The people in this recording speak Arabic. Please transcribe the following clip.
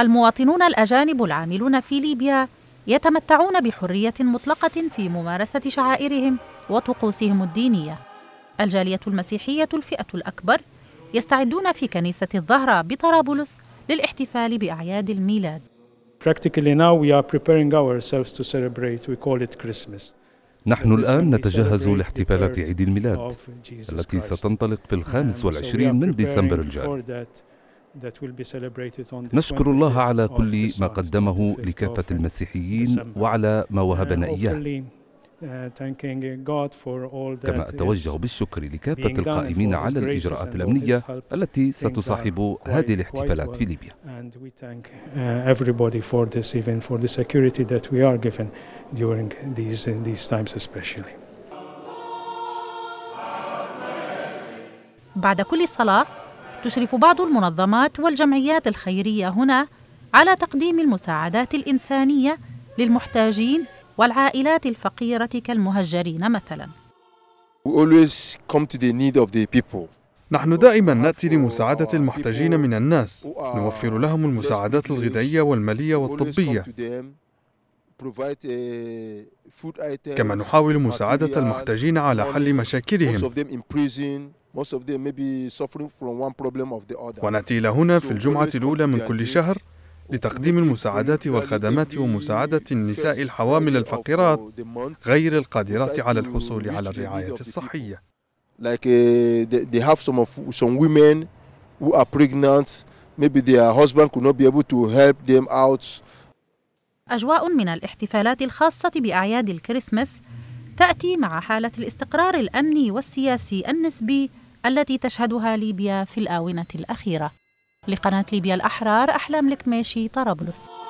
المواطنون الأجانب العاملون في ليبيا يتمتعون بحرية مطلقة في ممارسة شعائرهم وطقوسهم الدينية. الجالية المسيحية الفئة الأكبر يستعدون في كنيسة الظهرة بطرابلس للاحتفال بأعياد الميلاد. نحن الآن نتجهز لاحتفالات عيد الميلاد التي ستنطلق في الخامس والعشرين من ديسمبر الجاري نشكر الله على كل ما قدمه لكافة المسيحيين وعلى ما وهبنا إياه uh, كما أتوجه بالشكر لكافة القائمين على الإجراءات الأمنية التي ستصاحب هذه الاحتفالات في ليبيا uh, بعد كل صلاة تشرف بعض المنظمات والجمعيات الخيرية هنا على تقديم المساعدات الإنسانية للمحتاجين والعائلات الفقيرة كالمهجرين مثلا نحن دائما نأتي لمساعدة المحتاجين من الناس نوفر لهم المساعدات الغذائية والمالية والطبية uh, كما نحاول مساعدة المحتاجين على حل مشاكلهم ونأتي إلى هنا في الجمعة الأولى من كل شهر لتقديم المساعدات والخدمات ومساعدة النساء الحوامل الفقيرات غير القادرات على الحصول على الرعاية الصحية. Uh, أجواء من الاحتفالات الخاصة بأعياد الكريسماس تأتي مع حالة الاستقرار الأمني والسياسي النسبي التي تشهدها ليبيا في الآونة الأخيرة لقناة ليبيا الأحرار أحلام لكماشي طرابلس